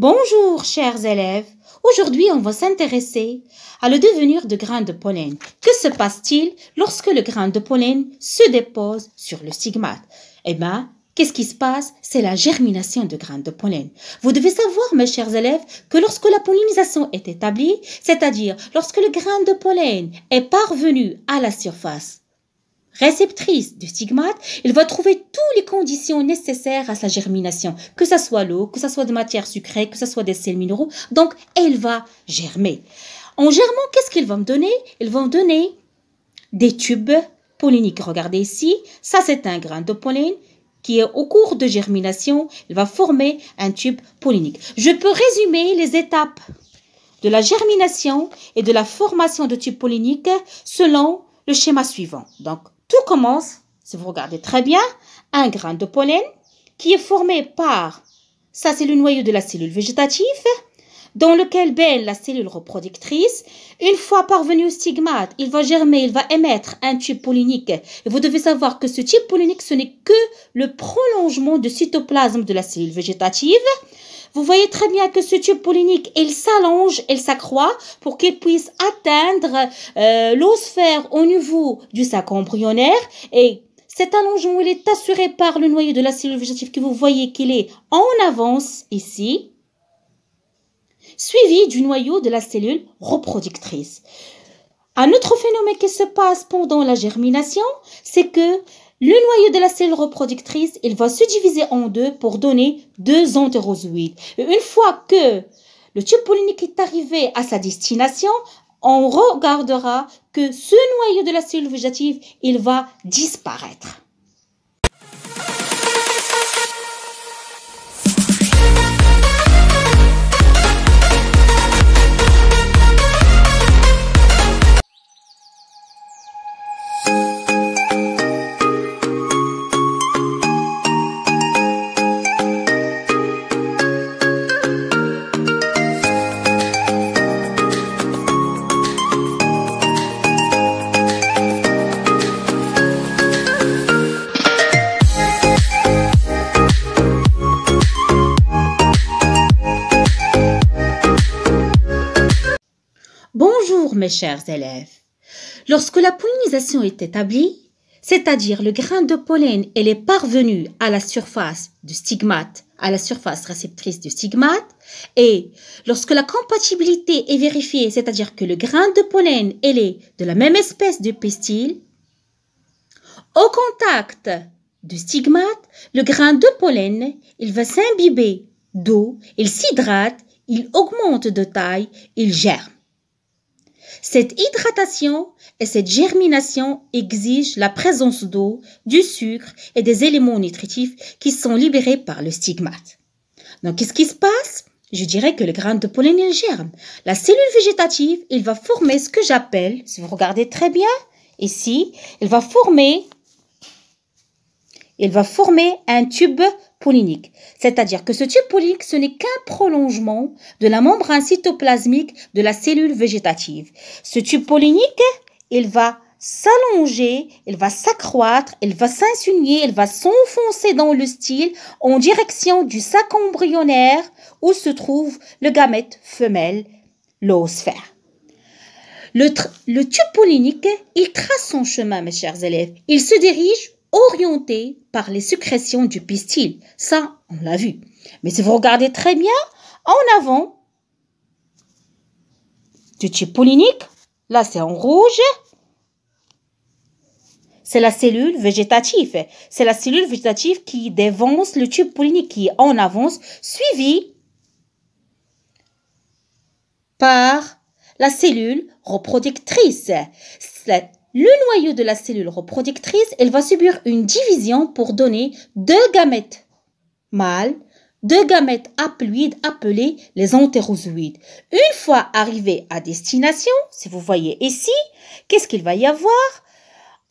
Bonjour, chers élèves. Aujourd'hui, on va s'intéresser à le devenir de grains de pollen. Que se passe-t-il lorsque le grain de pollen se dépose sur le stigmate Eh bien, Qu'est-ce qui se passe C'est la germination de grains de pollen. Vous devez savoir, mes chers élèves, que lorsque la pollinisation est établie, c'est-à-dire lorsque le grain de pollen est parvenu à la surface réceptrice du stigmate, il va trouver toutes les conditions nécessaires à sa germination, que ce soit l'eau, que ce soit des matières sucrées, que ce soit des sels minéraux. Donc, elle va germer. En germant, qu'est-ce qu'ils vont me donner Ils vont donner des tubes polliniques. Regardez ici, ça c'est un grain de pollen qui est au cours de germination, il va former un tube pollinique. Je peux résumer les étapes de la germination et de la formation de tubes polliniques selon le schéma suivant. Donc, tout commence, si vous regardez très bien, un grain de pollen qui est formé par, ça c'est le noyau de la cellule végétative, dans lequel belle la cellule reproductrice. Une fois parvenu au stigmate, il va germer, il va émettre un tube pollinique. Et vous devez savoir que ce tube pollinique, ce n'est que le prolongement de cytoplasme de la cellule végétative. Vous voyez très bien que ce tube pollinique, il s'allonge, il s'accroît pour qu'il puisse atteindre euh, l'osphère au niveau du sac embryonnaire et cet allongement, il est assuré par le noyau de la cellule végétative que vous voyez qu'il est en avance ici suivi du noyau de la cellule reproductrice. Un autre phénomène qui se passe pendant la germination, c'est que le noyau de la cellule reproductrice, il va se diviser en deux pour donner deux entérozoïdes. une fois que le tube polynique est arrivé à sa destination, on regardera que ce noyau de la cellule végétative, il va disparaître. chers élèves. Lorsque la pollinisation est établie, c'est-à-dire le grain de pollen, est parvenu à la surface du stigmate, à la surface réceptrice du stigmate, et lorsque la compatibilité est vérifiée, c'est-à-dire que le grain de pollen, est de la même espèce de pistil, au contact du stigmate, le grain de pollen, il va s'imbiber d'eau, il s'hydrate, il augmente de taille, il germe. Cette hydratation et cette germination exigent la présence d'eau, du sucre et des éléments nutritifs qui sont libérés par le stigmate. Donc, qu'est-ce qui se passe Je dirais que le grain de pollen il germe. La cellule végétative, il va former ce que j'appelle, si vous regardez très bien ici, il va former, il va former un tube c'est-à-dire que ce tube pollinique, ce n'est qu'un prolongement de la membrane cytoplasmique de la cellule végétative. Ce tube pollinique, il va s'allonger, il va s'accroître, il va s'insinuer, il va s'enfoncer dans le style en direction du sac embryonnaire où se trouve le gamète femelle, l'osphère. Le, le tube pollinique, il trace son chemin, mes chers élèves. Il se dirige orientée par les sécrétions du pistil. Ça, on l'a vu. Mais si vous regardez très bien, en avant du tube pollinique, là c'est en rouge, c'est la cellule végétative. C'est la cellule végétative qui dévance le tube pollinique, qui est en avance, suivi par la cellule reproductrice. Cette le noyau de la cellule reproductrice, elle va subir une division pour donner deux gamètes mâles, deux gamètes haploïdes appelées les entérozoïdes. Une fois arrivé à destination, si vous voyez ici, qu'est-ce qu'il va y avoir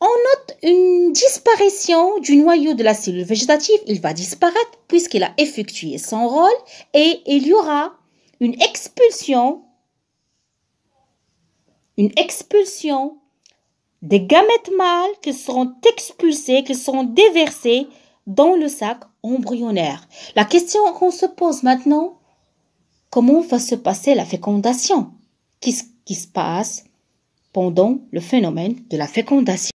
on note une disparition du noyau de la cellule végétative. Il va disparaître puisqu'il a effectué son rôle et il y aura une expulsion, une expulsion des gamètes mâles qui seront expulsés, qui seront déversés dans le sac embryonnaire. La question qu'on se pose maintenant, comment va se passer la fécondation Qu'est-ce qui se passe pendant le phénomène de la fécondation